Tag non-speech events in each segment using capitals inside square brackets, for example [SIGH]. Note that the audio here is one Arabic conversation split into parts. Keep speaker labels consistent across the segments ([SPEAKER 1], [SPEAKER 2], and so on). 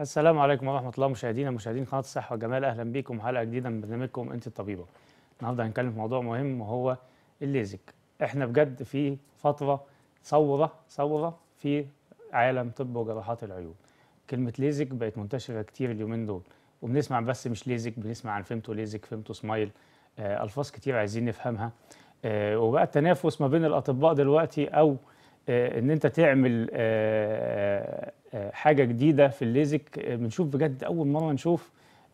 [SPEAKER 1] السلام عليكم ورحمة الله مشاهدينا مشاهدين قناة الصحة والجمال أهلا بكم حلقة جديدة من برنامجكم أنت الطبيبة النهاردة هنتكلم في موضوع مهم وهو الليزك احنا بجد في فترة ثورة ثورة في عالم طب وجراحات العيون كلمة ليزك بقت منتشرة كتير اليومين دول وبنسمع بس مش ليزك بنسمع عن فيمتو ليزك فيمتو سمايل آه، ألفاظ كتير عايزين نفهمها آه، وبقى التنافس ما بين الأطباء دلوقتي أو آه، ان انت تعمل آه، آه، حاجه جديده في الليزك بنشوف بجد اول مره نشوف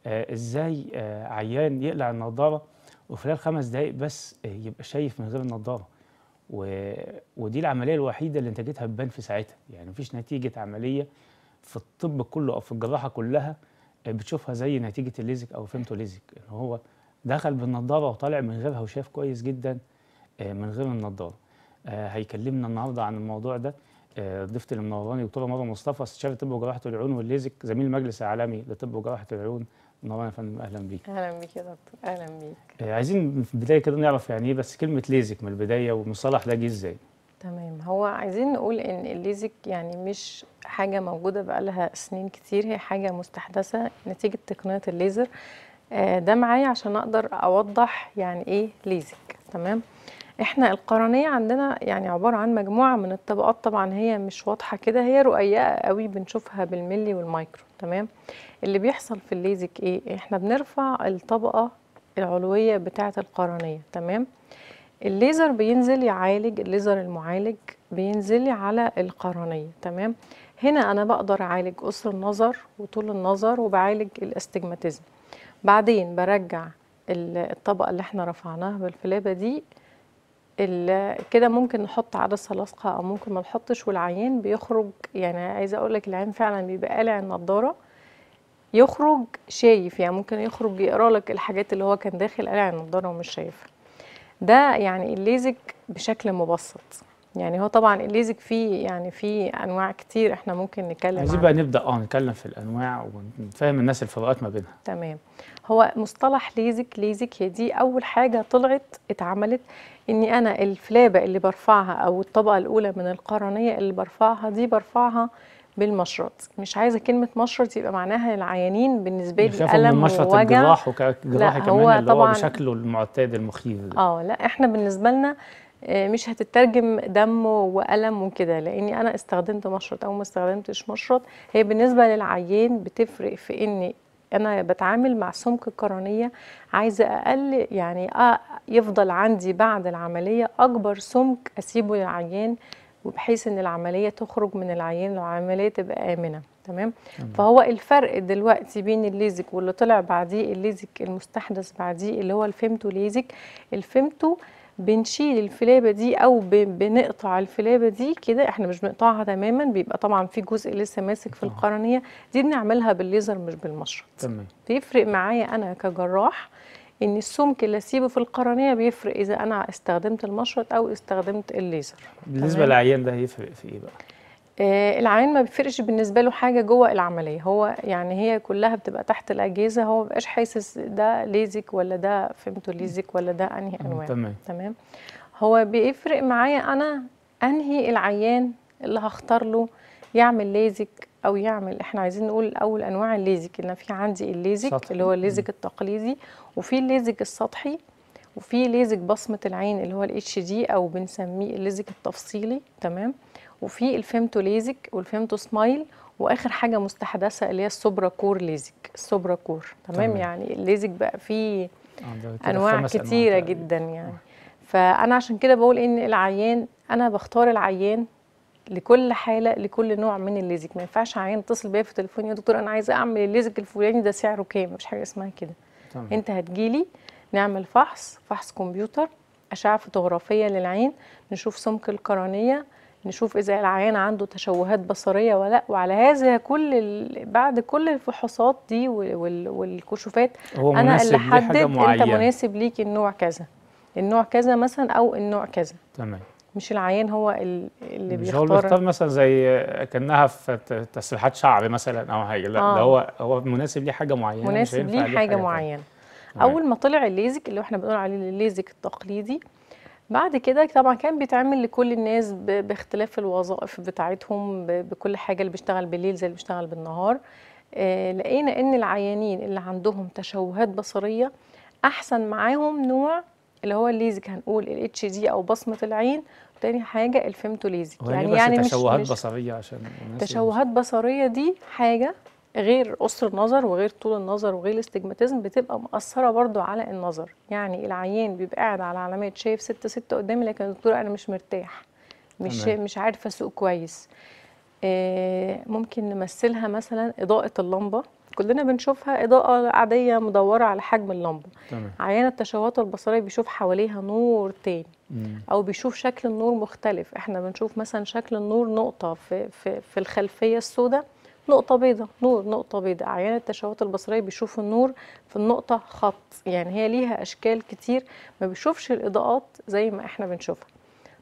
[SPEAKER 1] ازاي عيان يقلع النضاره وخلال خمس دقائق بس يبقى شايف من غير النضاره و... ودي العمليه الوحيده اللي نتيجتها بتبان في ساعتها يعني مفيش نتيجه عمليه في الطب كله او في الجراحه كلها بتشوفها زي نتيجه الليزك او فيمتو ليزك ان هو دخل بالنضاره وطالع من غيرها وشاف كويس جدا من غير النضاره آه، هيكلمنا النهارده عن الموضوع ده آه، ضيفتي المنوراني دكتوره مروه مصطفى استشاري طب وجراحه العيون والليزك زميل المجلس العالمي لطب وجراحه العيون منورنا يا فندم اهلا بيك
[SPEAKER 2] اهلا بيك يا دكتور اهلا بيك
[SPEAKER 1] آه، عايزين في البدايه كده نعرف يعني ايه بس كلمه ليزك من البدايه والمصطلح ده جه ازاي
[SPEAKER 2] تمام هو عايزين نقول ان الليزك يعني مش حاجه موجوده بقى لها سنين كتير هي حاجه مستحدثه نتيجه تقنيه الليزر ده معايا عشان اقدر اوضح يعني ايه ليزك تمام احنا القرنيه عندنا يعني عباره عن مجموعه من الطبقات طبعا هي مش واضحه كده هي رقيقه قوي بنشوفها بالملي والمايكرو تمام اللي بيحصل في الليزك ايه احنا بنرفع الطبقه العلويه بتاعه القرنيه تمام الليزر بينزل يعالج الليزر المعالج بينزل على القرنيه تمام هنا انا بقدر اعالج قصر النظر وطول النظر وبعالج الاستجماتيزم بعدين برجع الطبقه اللي احنا رفعناها بالفلابه دي كده ممكن نحط عدسه لاصقه او ممكن ما نحطش والعيان بيخرج يعني عايزه اقول لك العين فعلا بيبقى قالع النضاره يخرج شايف يعني ممكن يخرج يقرا لك الحاجات اللي هو كان داخل قالع النضاره ومش شايفها ده يعني الليزك بشكل مبسط يعني هو طبعا الليزك فيه يعني فيه انواع كتير احنا ممكن نتكلم عايزين بقى
[SPEAKER 1] نبدا اه نتكلم في الانواع ونفهم الناس الفروقات ما بينها
[SPEAKER 2] تمام هو مصطلح ليزك ليزك هي دي اول حاجه طلعت اتعملت اني انا الفلابه اللي برفعها او الطبقه الاولى من القرنيه اللي برفعها دي برفعها بالمشرط مش عايزه كلمه مشرط يبقى معناها العيانين بالنسبه لي الم ووجع الجراح
[SPEAKER 1] وجراح كمان هو اللي هو بشكله المعتاد المخيف
[SPEAKER 2] اه لا احنا بالنسبه لنا آه، مش هتترجم دم وألم وكده لأني أنا استخدمت مشرط أو ما استخدمتش مشرط هي بالنسبة للعيان بتفرق في إن أنا بتعامل مع سمك القرنية عايزة أقل يعني يفضل عندي بعد العملية أكبر سمك أسيبه للعيان وبحيث ان العمليه تخرج من العيان والعمليه تبقى امنه تمام فهو الفرق دلوقتي بين الليزك واللي طلع بعديه الليزك المستحدث بعديه اللي هو الفيمتو ليزك الفيمتو بنشيل الفلابه دي او بنقطع الفلابه دي كده احنا مش بنقطعها تماما بيبقى طبعا في جزء لسه ماسك في آه. القرنيه دي بنعملها بالليزر مش بالمشرط تمام بيفرق معايا انا كجراح ان السمك اللي اسيبه في القرنيه بيفرق اذا انا استخدمت المشرط او استخدمت الليزر بالنسبه
[SPEAKER 1] للعيان ده هيفرق في ايه بقى
[SPEAKER 2] آه، العيان ما بيفرقش بالنسبه له حاجه جوه العمليه هو يعني هي كلها بتبقى تحت الاجهزه هو مبقاش حاسس ده ليزك ولا ده فيمتو ليزك ولا ده انهي انواع تمام تمام هو بيفرق معايا انا انهي العيان اللي هختار له يعمل ليزك او يعمل احنا عايزين نقول اول انواع الليزك ان في عندي الليزك سطح. اللي هو الليزك التقليدي وفي الليزك السطحي وفي ليزك بصمه العين اللي هو الاتش دي او بنسميه الليزك التفصيلي تمام وفي الفيمتو ليزك والفيمتو سمايل واخر حاجه مستحدثه اللي هي السوبرا كور ليزك السوبرا كور تمام, تمام. يعني الليزك بقى فيه آه، انواع كتيره أنواع جدا يعني آه. فانا عشان كده بقول ان العيان انا بختار العيان لكل حاله لكل نوع من الليزك ما ينفعش عيان يتصل بيا في تليفون يا دكتور انا عايزه اعمل الليزك الفلاني ده سعره كام مفيش حاجه اسمها كده تمام. انت هتجيلي نعمل فحص فحص كمبيوتر اشعه فوتوغرافيه للعين نشوف سمك القرنيه نشوف اذا العيان عنده تشوهات بصريه ولا لا وعلى هذا كل بعد كل الفحوصات دي والكشوفات هو انا اللي حدد انت مناسب ليك النوع كذا النوع كذا مثلا او النوع كذا تمام مش العيان هو اللي مش بيختار هو بيختار
[SPEAKER 1] مثلا زي كانها في تسريحات شعر مثلا او حاجه لا آه. ده هو هو مناسب ليه حاجه معينه مناسب ليه حاجه, حاجة
[SPEAKER 2] معينه اول ما طلع الليزك اللي احنا بنقول عليه الليزك التقليدي بعد كده طبعا كان بيتعمل لكل الناس باختلاف الوظائف بتاعتهم بكل حاجه اللي بيشتغل بالليل زي اللي بيشتغل بالنهار آه، لقينا ان العيانين اللي عندهم تشوهات بصريه احسن معاهم نوع اللي هو الليزك هنقول الاتش دي او بصمه العين تاني حاجه الفيمتوليزك يعني يعني مش تشوهات بصريه
[SPEAKER 1] عشان تشوهات
[SPEAKER 2] بصريه دي حاجه غير قصر النظر وغير طول النظر وغير الاستجماتيزم بتبقى مأثرة برضو على النظر يعني العيان بيبقى قاعد على علامات شايف ستة ستة قدامي لكن الدكتور أنا مش مرتاح مش مش عارفة أسوق كويس آه، ممكن نمثلها مثلا إضاءة اللمبة كلنا بنشوفها إضاءة عادية مدورة على حجم اللمبة تمام. عيان التشوهات البصرية بيشوف حواليها نور تاني أو بيشوف شكل النور مختلف احنا بنشوف مثلا شكل النور نقطة في, في, في الخلفية السوداء نقطه بيضاء نور نقطه بيضاء عيان التشوهات البصريه بيشوفوا النور في النقطه خط يعني هي ليها اشكال كتير ما بيشوفش الاضاءات زي ما احنا بنشوفها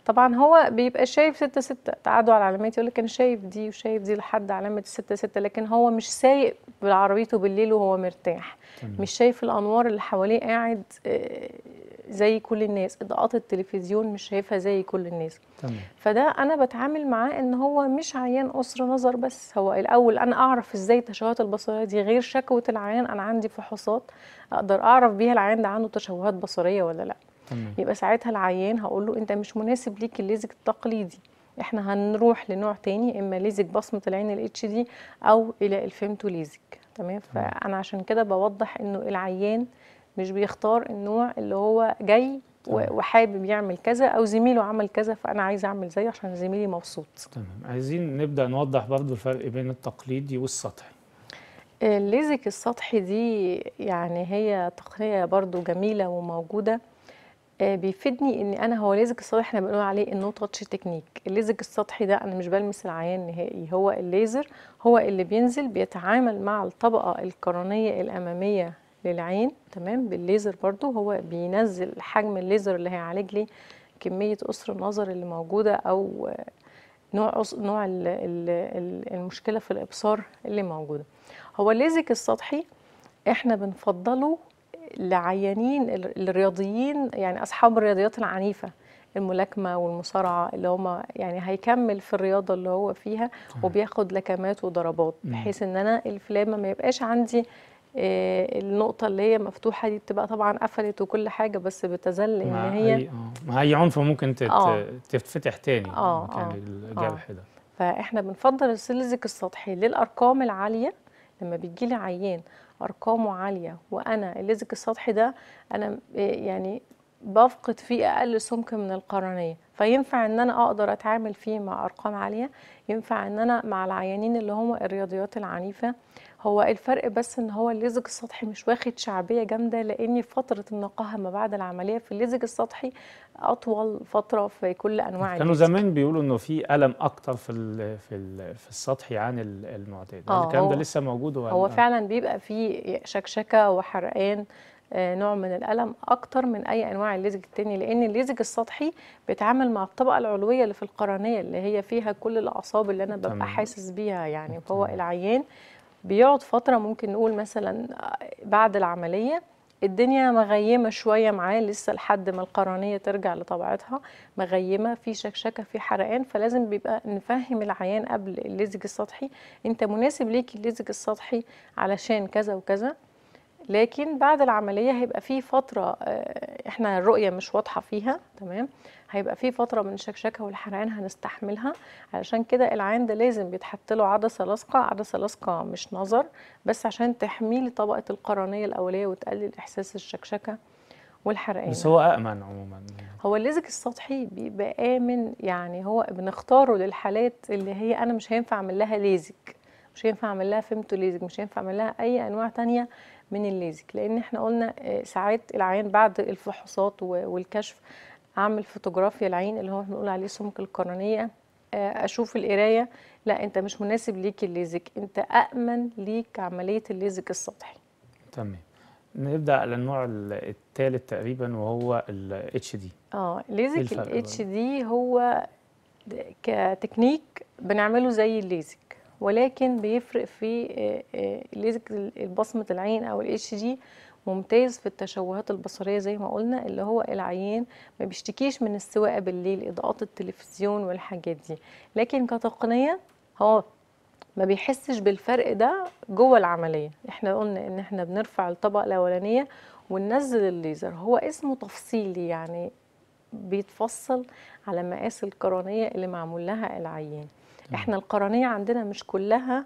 [SPEAKER 2] طبعا هو بيبقى شايف ستة ستة تعدوا على العلامات يقول لك انا شايف دي وشايف دي لحد علامه 6 ستة لكن هو مش سايق بعربيته بالليل وهو مرتاح مم. مش شايف الانوار اللي حواليه قاعد آه، زي كل الناس اضاءات التلفزيون مش شايفها زي كل الناس تمام. فده انا بتعامل معاه ان هو مش عيان قصر نظر بس هو الاول انا اعرف ازاي التشوهات البصريه دي غير شكوه العيان انا عندي فحوصات اقدر اعرف بيها العيان ده عنده تشوهات بصريه ولا لا تمام. يبقى ساعتها العيان هقول له انت مش مناسب ليك الليزك التقليدي احنا هنروح لنوع تاني اما ليزك بصمه العين الاتش دي او الى الفيمتو ليزك تمام فانا عشان كده بوضح انه العيان مش بيختار النوع اللي هو جاي وحابب يعمل كذا او زميله عمل كذا فانا عايز اعمل زيه عشان زميلي مبسوط
[SPEAKER 1] تمام عايزين نبدا نوضح برضو الفرق بين التقليدي والسطحي
[SPEAKER 2] آه، الليزك السطحي دي يعني هي تقنيه برضو جميله وموجوده آه، بيفيدني ان انا هو الليزك السطحي احنا بنقول عليه النو تاتش تكنيك الليزك السطحي ده انا مش بلمس العيان نهائي هو الليزر هو اللي بينزل بيتعامل مع الطبقه القرنيه الاماميه للعين تمام بالليزر برضو هو بينزل حجم الليزر اللي هيعالج لي كمية قصر النظر اللي موجودة أو نوع نوع المشكلة في الإبصار اللي موجودة هو الليزك السطحي احنا بنفضله لعيانين الرياضيين يعني أصحاب الرياضيات العنيفة الملاكمة والمصارعة اللي هما يعني هيكمل في الرياضة اللي هو فيها وبياخد لكمات وضربات بحيث ان انا الفلامة ما يبقاش عندي آه، النقطه اللي هي مفتوحه دي بتبقى طبعا قفلت وكل حاجه بس بتزل ان هي ما آه،
[SPEAKER 1] مع اي عنف ممكن آه. تتفتح تاني مكان الجرح ده
[SPEAKER 2] فاحنا بنفضل السلزك السطحي للارقام العاليه لما بيجي لي عيان ارقامه عاليه وانا الليزك السطحي ده انا يعني بفقد فيه اقل سمك من القرنيه فينفع ان انا اقدر اتعامل فيه مع ارقام عاليه ينفع ان انا مع العيانين اللي هم الرياضيات العنيفه هو الفرق بس ان هو الليزك السطحي مش واخد شعبيه جامده لان فتره النقاهه ما بعد العمليه في الليزك السطحي اطول فتره في كل انواع كانوا زمان
[SPEAKER 1] بيقولوا انه في الم اكتر في الـ في الـ في السطحي عن المعتاد آه الكلام ده لسه موجود ولا هو فعلا
[SPEAKER 2] بيبقى فيه شكشكه وحرقان آه، نوع من الألم أكتر من أي أنواع اللزج التاني لأن اللزج السطحي بيتعامل مع الطبقة العلوية اللي في القرنية اللي هي فيها كل الأعصاب اللي أنا ببقى حاسس بيها يعني فوق العيان بيقعد فترة ممكن نقول مثلا آه، بعد العملية الدنيا مغيمة شوية معاه لسه لحد ما القرنية ترجع لطبيعتها مغيمة في شكشكة في حرقان فلازم بيبقى نفهم العيان قبل اللزج السطحي انت مناسب ليك اللزج السطحي علشان كذا وكذا لكن بعد العمليه هيبقى في فتره آه، احنا الرؤيه مش واضحه فيها تمام هيبقى في فتره من الشكشكه والحرقان هنستحملها علشان كده العين ده لازم بيتحط له عدسه لاصقه عدسه لاصقه مش نظر بس عشان تحميه لطبقه القرنيه الاوليه وتقلل احساس الشكشكه والحرقان بس هو
[SPEAKER 1] امن عموما
[SPEAKER 2] هو الليزك السطحي بيبقى امن يعني هو بنختاره للحالات اللي هي انا مش هينفع اعمل لها ليزك مش هينفع اعمل لها فيمتو ليزك مش هينفع اعمل لها اي انواع تانية من الليزك لان احنا قلنا آه، ساعات العيان بعد الفحوصات والكشف اعمل فوتوغرافيا العين اللي هو بنقول عليه سمك القرنيه آه، اشوف القرايه لا انت مش مناسب ليك الليزك انت امن ليك عمليه الليزك السطحي
[SPEAKER 1] تمام نبدا على النوع الثالث تقريبا وهو الاتش دي
[SPEAKER 2] اه ليزك الاتش دي هو كتكنيك بنعمله زي الليزك ولكن بيفرق في آه، آه، بصمة العين أو الاتش دي ممتاز في التشوهات البصرية زي ما قلنا اللي هو العيان ما بيشتكيش من السواقة بالليل إضاءات التلفزيون والحاجات دي لكن كتقنية هو ما بيحسش بالفرق ده جوه العملية احنا قلنا ان احنا بنرفع الطبقة الأولانية وننزل الليزر هو اسمه تفصيلي يعني بيتفصل على مقاس القرنية اللي معمول لها العيان احنا القرنيه عندنا مش كلها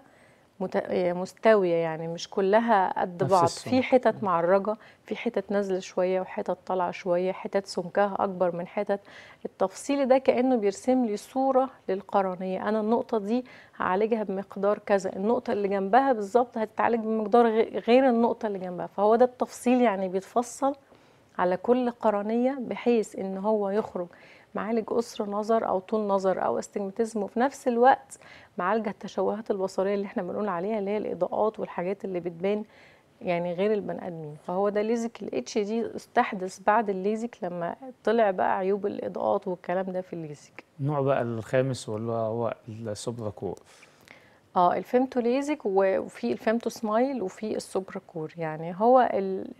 [SPEAKER 2] آه، مستويه يعني مش كلها قد بعض في حتت معرجه في حتت نازله شويه وحتت طالعه شويه حتت سمكها اكبر من حتت التفصيل ده كانه بيرسم لي صوره للقرنيه انا النقطه دي هعالجها بمقدار كذا النقطه اللي جنبها بالظبط هتتعالج بمقدار غير النقطه اللي جنبها فهو ده التفصيل يعني بيتفصل على كل قرنيه بحيث ان هو يخرج معالج قصر نظر او طول نظر او استجماتيزم وفي نفس الوقت معالجه التشوهات البصريه اللي احنا بنقول عليها اللي هي الاضاءات والحاجات اللي بتبان يعني غير البني ادمين فهو ده ليزك الاتش دي استحدث بعد الليزك لما طلع بقى عيوب الاضاءات والكلام ده في الليزك
[SPEAKER 1] النوع بقى الخامس ولا هو السوبرا كور
[SPEAKER 2] اه الفيمتو ليزك وفي الفيمتو سمايل وفي السوبرا كور يعني هو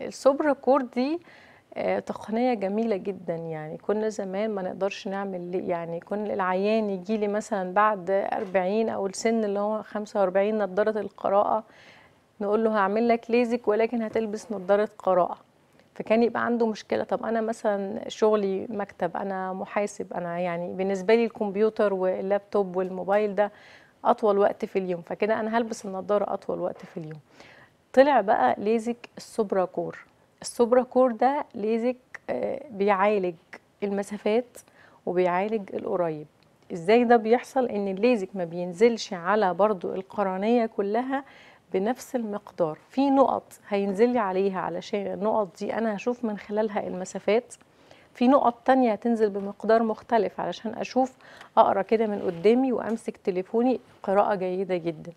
[SPEAKER 2] السوبرا كور دي آه آه، تقنيه جميله جدا يعني كنا زمان ما نقدرش نعمل يعني كنا العيان يجي لي مثلا بعد 40 او السن اللي هو 45 نضاره القراءه نقول له هعمل لك ليزك ولكن هتلبس نضاره قراءه فكان يبقى عنده مشكله طب انا مثلا شغلي مكتب انا محاسب انا يعني بالنسبه لي الكمبيوتر واللابتوب والموبايل ده اطول وقت في اليوم فكده انا هلبس النضاره اطول وقت في اليوم طلع بقى ليزك السوبرا كور السوبرا كور ده ليزك آه، بيعالج المسافات وبيعالج القريب ازاي ده بيحصل ان الليزك ما بينزلش على برضو القرنيه كلها بنفس المقدار في نقط هينزلي عليها علشان النقط دي انا هشوف من خلالها المسافات في نقط تانية هتنزل بمقدار مختلف علشان اشوف اقرا كده من قدامي وامسك تليفوني قراءه جيده جدا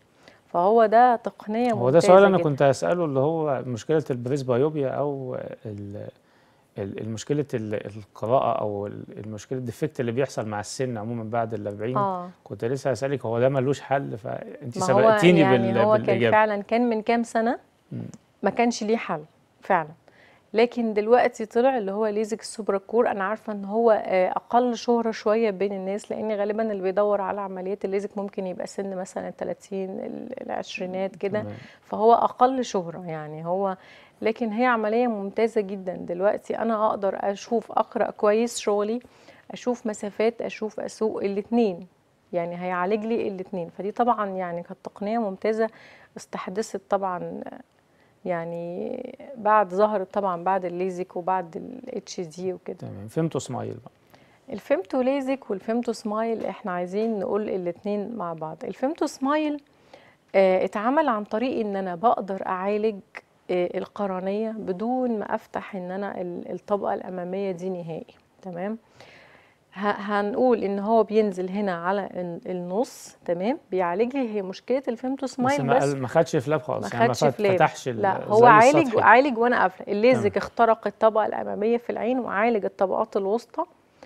[SPEAKER 2] فهو ده تقنيه هو ده سؤال انا جدا. كنت
[SPEAKER 1] هساله اللي هو مشكله البريسبايوبيا او المشكله القراءه او المشكله الديفكت اللي بيحصل مع السن عموما بعد ال 40 آه. كنت لسه هسالك هو ده ملوش حل فانت سبقتيني يعني بال... هو يعني هو كان فعلا
[SPEAKER 2] كان من كام سنه ما كانش ليه حل فعلا لكن دلوقتي طلع اللي هو ليزك السوبرا كور انا عارفه ان هو آه، اقل شهره شويه بين الناس لان غالبا اللي بيدور على عمليات الليزك ممكن يبقى سن مثلا 30 العشرينات كده فهو اقل شهره يعني هو لكن هي عمليه ممتازه جدا دلوقتي انا اقدر اشوف اقرا كويس شغلي اشوف مسافات اشوف اسوق الاثنين يعني هيعالج لي الاثنين فدي طبعا يعني كانت تقنيه ممتازه استحدثت طبعا يعني بعد ظهرت طبعا بعد الليزك وبعد الاتش دي وكده تمام
[SPEAKER 1] فيمتو سمايل بقى
[SPEAKER 2] الفيمتو ليزك والفيمتو سمايل احنا عايزين نقول الاثنين مع بعض الفيمتو سمايل اه اتعمل عن طريق ان انا بقدر اعالج اه القرنيه بدون ما افتح ان انا الطبقه الاماميه دي نهائي تمام هنقول ان هو بينزل هنا على النص تمام بيعالج لي هي مشكله الفيمتوس ماين بس ما خدش فلاب خالص ما يعني ما فتحش لا هو عالج السطحي. عالج وانا قافله الليزك اخترق الطبقه الاماميه في العين وعالج الطبقات الوسطى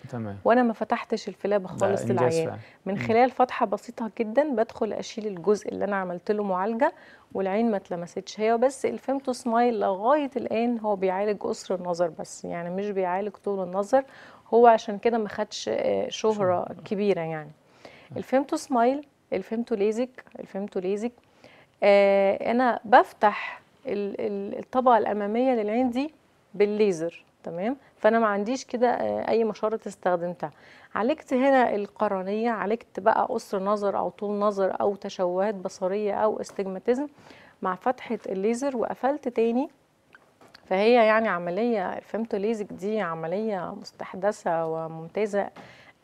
[SPEAKER 2] تمام وانا ما فتحتش الفلاب خالص للعيان من خلال فتحه بسيطه جدا بدخل اشيل الجزء اللي انا عملت له معالجه والعين ما اتلمستش هي بس الفيمتو سمايل لغايه الان هو بيعالج قصر النظر بس يعني مش بيعالج طول النظر هو عشان كده ما خدش آه، شهره كبيره يعني الفيمتو سمايل الفيمتو ليزك الفيمتو ليزك آه، انا بفتح الطبقه الاماميه للعين دي بالليزر تمام فانا ما عنديش كده آه، اي مشاره استخدمتها عالجت هنا القرنيه عالجت بقى قصر نظر او طول نظر او تشوهات بصريه او استجماتيزم مع فتحه الليزر وقفلت تاني فهي يعني عملية الفيمتوليزك دي عملية مستحدثة وممتازة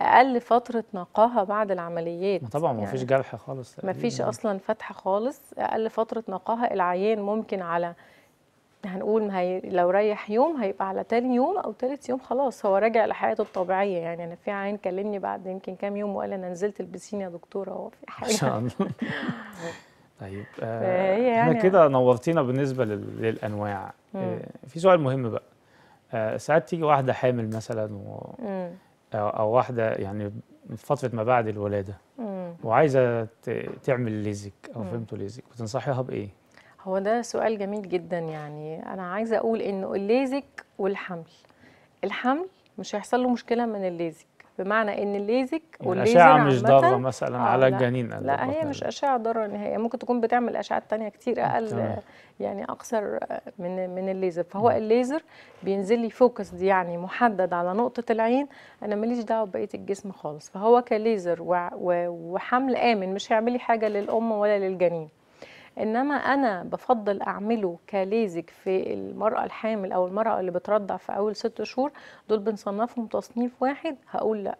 [SPEAKER 2] اقل فتره نقاهه بعد العمليات طبعا يعني ما فيش يعني جرح خالص ما فيش اصلا فتح خالص اقل فتره نقاهه العيان ممكن على هنقول هي لو ريح يوم هيبقى على تاني يوم او تالت يوم خلاص هو راجع لحياته الطبيعيه يعني انا في عيان كلمني بعد يمكن كام يوم وقال انا نزلت البسين يا دكتوره هو في حاجه
[SPEAKER 1] [LAUGHS] طيب آه يعني احنا كده نورتينا بالنسبه للانواع آه في سؤال مهم بقى آه ساعات تيجي واحده حامل مثلا و... أو, او واحده يعني فتره ما بعد الولاده مم. وعايزه تعمل ليزك او فهمتوا ليزك بتنصحيها بايه
[SPEAKER 2] هو ده سؤال جميل جدا يعني انا عايزه اقول انه الليزك والحمل الحمل مش هيحصل له مشكله من الليزك بمعنى ان الليزك يعني الاشعه مش ضاره مثلا آه على الجنين لا, لا هي مش اشعه ضاره نهائيه ممكن تكون بتعمل اشعات ثانيه كتير آه، اقل طبعا. يعني اقصر آه، من من الليزر فهو الليزر بينزل لي فوكس يعني محدد على نقطه العين انا ماليش دعوه ببقيه الجسم خالص فهو كليزر وحمل امن مش هيعمل لي حاجه للام ولا للجنين انما انا بفضل اعمله كليزك في المراه الحامل او المراه اللي بترضع في اول ست شهور دول بنصنفهم تصنيف واحد هقول لا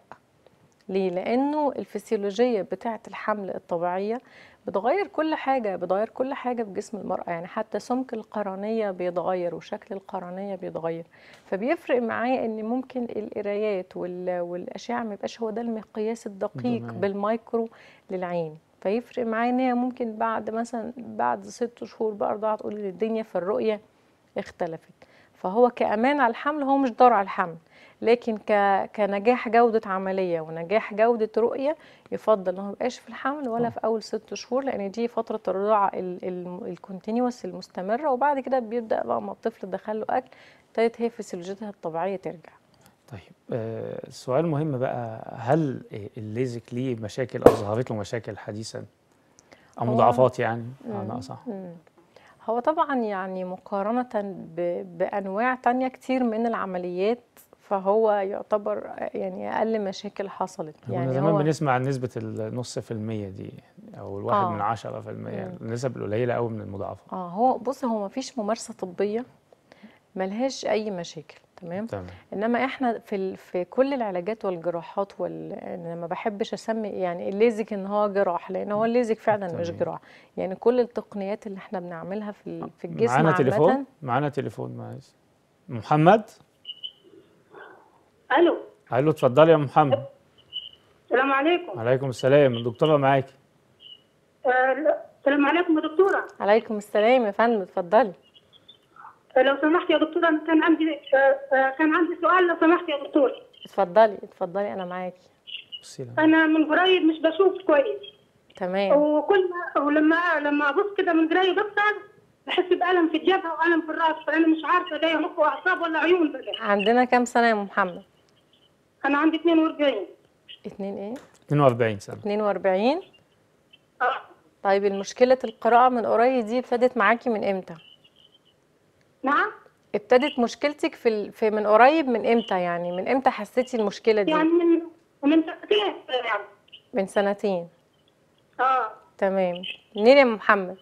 [SPEAKER 2] ليه لانه الفسيولوجيه بتاعه الحمل الطبيعيه بتغير كل حاجه بتغير كل حاجه في جسم المراه يعني حتى سمك القرنيه بيتغير وشكل القرنيه بيتغير فبيفرق معايا ان ممكن القرايات والاشعه ما يبقاش هو ده المقياس الدقيق بالمايكرو للعين فيفرق معايا ان هي ممكن بعد مثلا بعد ست شهور بقى رضاعه تقول لي الدنيا في الرؤيه اختلفت فهو كامان على الحمل هو مش ضار على الحمل لكن ك... كنجاح جوده عمليه ونجاح جوده رؤيه يفضل انه ما يبقاش في الحمل ولا آه. في اول ست شهور لان دي فتره الرضاعه الكونتينوس المستمره وبعد كده بيبدا بقى ما الطفل دخل له اكل ابتدت هي فسيولوجيتها الطبيعيه ترجع
[SPEAKER 1] طيب السؤال آه، مهم بقى هل الليزك ليه مشاكل او ظهرت له مشاكل حديثا او مضاعفات يعني انا آه، اصح
[SPEAKER 2] هو طبعا يعني مقارنه بانواع تانية كتير من العمليات فهو يعتبر يعني اقل مشاكل حصلت يعني زمان هو بنسمع
[SPEAKER 1] عن نسبه النص في المية دي او الواحد آه. من عشرة في المية النسب القليله قوي من المضاعفات
[SPEAKER 2] اه هو بص هو ما فيش ممارسه طبيه ملهاش اي مشاكل تمام؟, تمام انما احنا في ال... في كل العلاجات والجراحات وال... انا ما بحبش اسمي يعني الليزك ان هو جراح لان هو الليزك فعلا تمام. مش جراح يعني كل التقنيات اللي احنا بنعملها في في الجسم معانا تليفون
[SPEAKER 1] معانا تليفون معلش محمد الو الو اتفضلي يا محمد
[SPEAKER 2] السلام عليكم
[SPEAKER 1] وعليكم السلام الدكتوره معاكي
[SPEAKER 2] آه، السلام عليكم يا دكتوره عليكم السلام يا فندم اتفضلي لو سمحت يا دكتوره كان عندي كان عندي سؤال لو سمحت يا دكتور اتفضلي اتفضلي انا معاكي انا من قريب مش بشوف كويس تمام وكل ما ولما لما ابص كده من قريب اكتر بحس بالم في الجبهه والم في الراس فانا مش عارفه ده مخ واعصاب ولا عيون بقى عندنا كام سنه يا ام محمد انا عندي 42 2 ايه
[SPEAKER 1] 42 سنه
[SPEAKER 2] 42 اه طيب المشكله القراءه من قريب دي ابتدت معاكي من امتى نعم ابتدت مشكلتك في, في من قريب من امتى يعني من امتى حسيتي المشكله دي يعني من من سنتين يعني من سنتين اه تمام منين يا محمد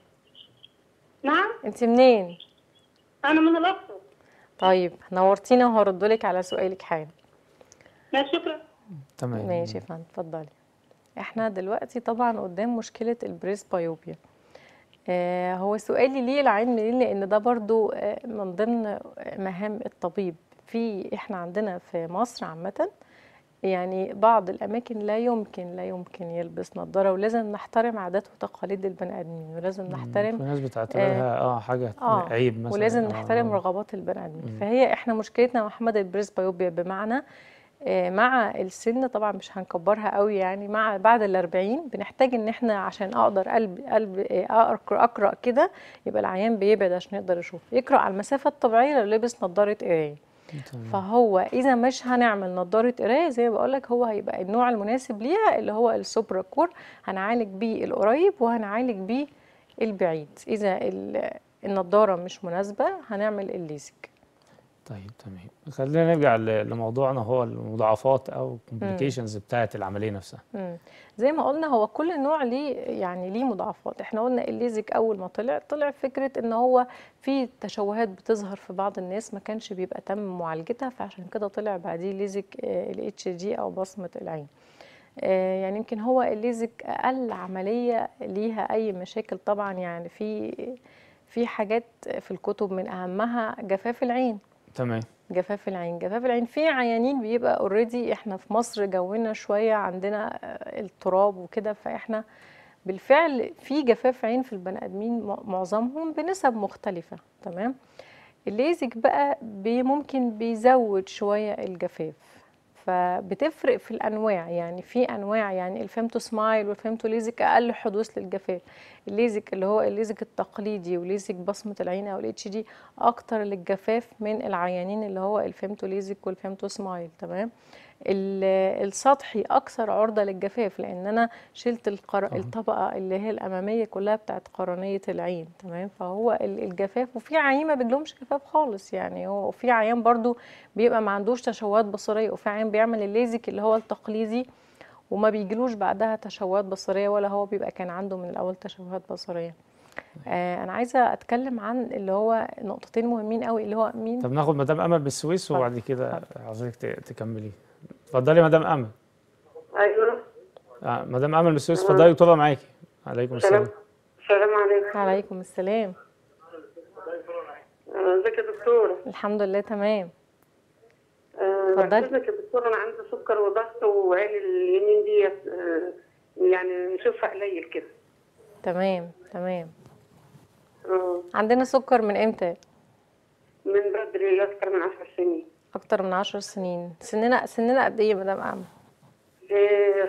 [SPEAKER 2] نعم انت منين انا من الاقصر طيب نورتينا وهرد لك على سؤالك حالا شكرا تمام ماشي يا فندم اتفضلي احنا دلوقتي طبعا قدام مشكله البريس بايوبيا آه، هو سؤالي ليه العلم ليه لان ده برضو آه، من ضمن مهام الطبيب في احنا عندنا في مصر عامه يعني بعض الاماكن لا يمكن لا يمكن يلبس نظاره ولازم نحترم عادات وتقاليد البني ادمين ولازم نحترم الناس بتعتبرها اه, آه حاجه آه عيب مثلا ولازم آه، نحترم آه. رغبات البني ادمين فهي احنا مشكلتنا مع البريس البريسبايوبيا بمعنى آه، مع السن طبعا مش هنكبرها قوي يعني مع بعد ال 40 بنحتاج ان احنا عشان اقدر قلب قلب آه، اقرا اقرا كده يبقى العيان بيبعد عشان يقدر يشوف يقرا على المسافه الطبيعيه لو لابس نظاره قرايه فهو اذا مش هنعمل نظاره قرايه زي ما بقول لك هو هيبقى النوع المناسب ليها اللي هو السوبرا كور هنعالج بيه القريب وهنعالج بيه البعيد اذا النضاره مش مناسبه هنعمل الليزك
[SPEAKER 1] طيب تمام خلينا نرجع لموضوعنا هو المضاعفات او الكومبليكيشنز بتاعه العمليه نفسها
[SPEAKER 2] مم. زي ما قلنا هو كل نوع ليه يعني ليه مضاعفات احنا قلنا الليزك اول ما طلع طلع فكره ان هو في تشوهات بتظهر في بعض الناس ما كانش بيبقى تم معالجتها فعشان كده طلع بعديه ليزك آه، الاتش دي او بصمه العين آه، يعني يمكن هو الليزك اقل عمليه ليها اي مشاكل طبعا يعني في في حاجات في الكتب من اهمها جفاف العين تمام جفاف العين جفاف العين في عيانين بيبقى اوريدي احنا في مصر جونا شويه عندنا آه، التراب وكده فاحنا بالفعل في جفاف عين في البني ادمين معظمهم بنسب مختلفه تمام الليزك بقى بي ممكن بيزود شويه الجفاف فبتفرق في الانواع يعني في انواع يعني الفيمتو سمايل والفيمتو ليزك اقل حدوث للجفاف الليزك اللي هو الليزك التقليدي وليزك بصمه العين او الاتش دي اكتر للجفاف من العيانين اللي هو الفيمتو ليزك والفيمتو سمايل تمام السطحي اكثر عرضه للجفاف لان انا شلت القر... الطبقه اللي هي الاماميه كلها بتاعت قرنيه العين تمام فهو الجفاف وفي عيان ما بيجلهمش جفاف خالص يعني هو عيان برضو بيبقى ما عندوش تشوهات بصريه وفي عيان بيعمل الليزك اللي هو التقليدي وما بيجيلوش بعدها تشوهات بصريه ولا هو بيبقى كان عنده من الاول تشوهات بصريه أيوة. آه، انا عايزه اتكلم عن اللي هو نقطتين مهمين قوي اللي هو مين طب
[SPEAKER 1] ناخد مدام امل بالسويس وبعد كده عايزك تكملي اتفضلي مدام امل ايوه آه مدام امل مس أمم. اتفضلي دكتوره معاكي عليكم السلام
[SPEAKER 2] السلام عليكم وعليكم السلام آه، ازيك يا دكتوره الحمد لله تمام آه، اتفضلي ازيك يا دكتوره انا عندي سكر وضغط وعيني اليمين دي آه، يعني نشوفها قليل كده تمام تمام عندنا سكر من امتى من بدري اكتر من 10 سنين اكتر من عشر سنين سننا سننا قد ايه مدام اعمى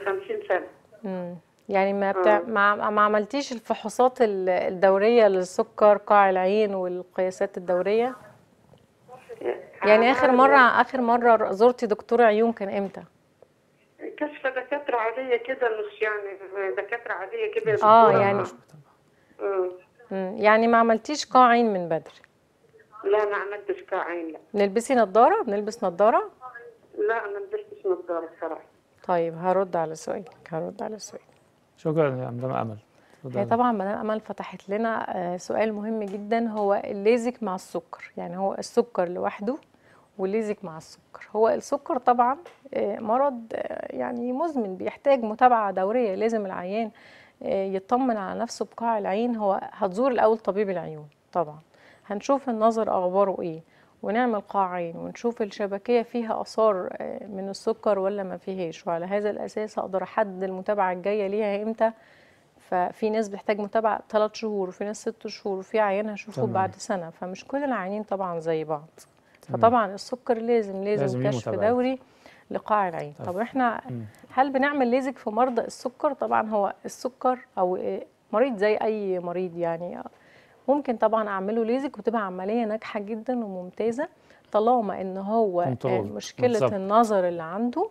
[SPEAKER 1] 50 آه، سنه
[SPEAKER 2] امم يعني ما آه. بتع... ما... ما عملتيش الفحوصات الدوريه للسكر قاع العين والقياسات الدوريه آه، يعني اخر مره اخر مره زرتي دكتور عيون كان امتى كشف دكاتره عاديه كده مش يعني دكاتره عاديه كده اه يعني امم يعني ما عملتيش قاع عين من بدري لا ما عملتش كعين لا نلبسي نظاره بنلبس نظاره لا ما لبستش نظاره الصراحه طيب هرد على سؤالك هرد على سؤالك
[SPEAKER 1] شكرا يا مدام امل هي طبعا
[SPEAKER 2] مدام امل فتحت لنا آه، سؤال مهم جدا هو الليزك مع السكر يعني هو السكر لوحده والليزك مع السكر هو السكر طبعا آه، مرض آه، يعني مزمن بيحتاج متابعه دوريه لازم العيان يطمن على نفسه بقاع العين هو هتزور الاول طبيب العيون طبعا هنشوف النظر اخباره ايه ونعمل قاعين ونشوف الشبكية فيها أثار آه، من السكر ولا ما فيهاش وعلى هذا الأساس اقدر أحدد المتابعة الجاية ليها إمتى ففي ناس بتحتاج متابعة ثلاث شهور وفي ناس ست شهور وفي عيان هشوفه بعد سنة فمش كل العيانين طبعا زي بعض تمام. فطبعا السكر لازم لازم, لازم كشف دوري لقاع العين طب, طب احنا مم. هل بنعمل ليزك في مرضى السكر طبعا هو السكر او إيه، مريض زي اي مريض يعني ممكن طبعا اعمله ليزك وتبقى عمليه ناجحه جدا وممتازه طالما ان هو آه، مشكله بالزبط. النظر اللي عنده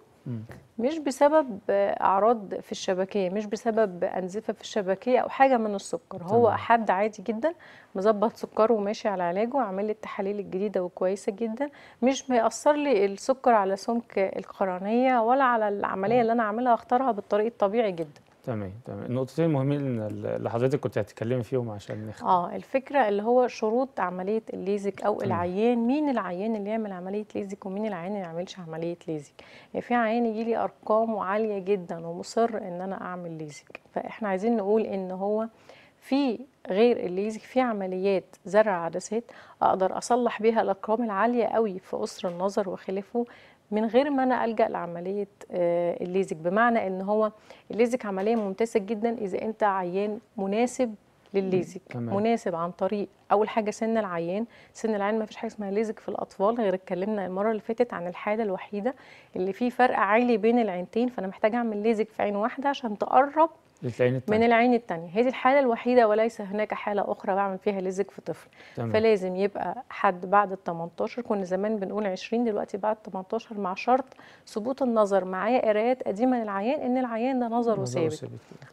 [SPEAKER 2] مش بسبب اعراض في الشبكيه مش بسبب انزفه في الشبكيه او حاجه من السكر طبعا. هو حد عادي جدا مظبط سكره وماشي على علاجه وعامل لي التحاليل الجديده وكويسه جدا مش مياثر لي السكر على سمك القرنيه ولا على العمليه اللي انا عاملها اختارها بالطريق الطبيعي جدا
[SPEAKER 1] تمام تمام النقطتين المهمين اللي حضرتك كنت هتتكلمي فيهم عشان نختم
[SPEAKER 2] اه الفكره اللي هو شروط عمليه الليزك او تمام. العيان مين العيان اللي يعمل عمليه ليزك ومين العيان اللي ما يعملش عمليه ليزك يعني في عيان يجي لي ارقام عاليه جدا ومصر ان انا اعمل ليزك فاحنا عايزين نقول ان هو في غير الليزك في عمليات زرع عدسات اقدر اصلح بيها الارقام العاليه قوي في قصر النظر وخلافه من غير ما انا الجا لعمليه آه، الليزك بمعنى ان هو الليزك عمليه ممتازه جدا اذا انت عيان مناسب للليزك تمام. مناسب عن طريق اول حاجه سن العيان سن العيان ما فيش حاجه اسمها ليزك في الاطفال غير اتكلمنا المره اللي فاتت عن الحاله الوحيده اللي في فرق عالي بين العينتين فانا محتاجه اعمل ليزك في عين واحده عشان تقرب للعين التانية. من العين الثانيه هذه الحاله الوحيده وليس هناك حاله اخرى بعمل فيها ليزك في طفل تمام. فلازم يبقى حد بعد ال 18 كنا زمان بنقول 20 دلوقتي بعد 18 مع شرط ثبوت النظر معايا قرايات قديمه للعيان ان العيان ده نظره ثابت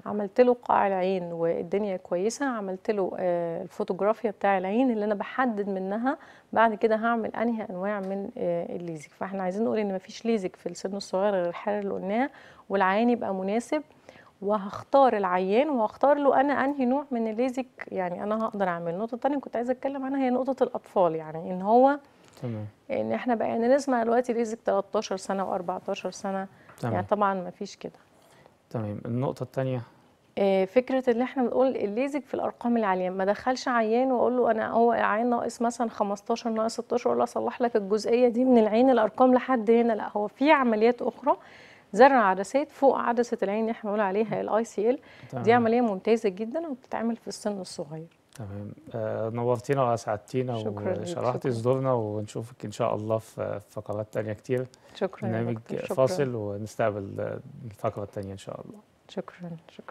[SPEAKER 2] عملت له قاع العين والدنيا كويسه عملت له آه، الفوتوغرافيا بتاع العين اللي انا بحدد منها بعد كده هعمل انهي انواع من آه، الليزك فاحنا عايزين نقول ان مفيش ليزك في السن الصغير غير الحاله اللي قلناها والعيان يبقى مناسب وهختار العيان وهختار له انا انهي نوع من الليزك يعني انا هقدر اعمل النقطه الثانيه كنت عايزه اتكلم عنها هي نقطه الاطفال يعني ان هو تمام ان احنا بقينا يعني نسمع دلوقتي ليزك 13 سنه و14 سنه يعني تمام. يعني طبعا ما فيش كده تمام النقطه الثانيه آه، فكره ان احنا بنقول الليزك في الارقام العاليه ما دخلش عيان واقول له انا هو عين ناقص مثلا 15 ناقص 16 اقول له اصلح لك الجزئيه دي من العين الارقام لحد هنا لا هو في عمليات اخرى زرع عدسات فوق عدسه العين اللي احنا بنقول عليها الاي سي ال دي عمليه ممتازه جدا وبتتعمل في السن الصغير
[SPEAKER 1] تمام آه نورتينا واسعدتينا وشرحتي صدورنا ونشوفك ان شاء الله في فقرات تانية كتير شكرا برنامج فاصل ونستقبل الفقره التانية ان شاء الله
[SPEAKER 2] شكرا شكرا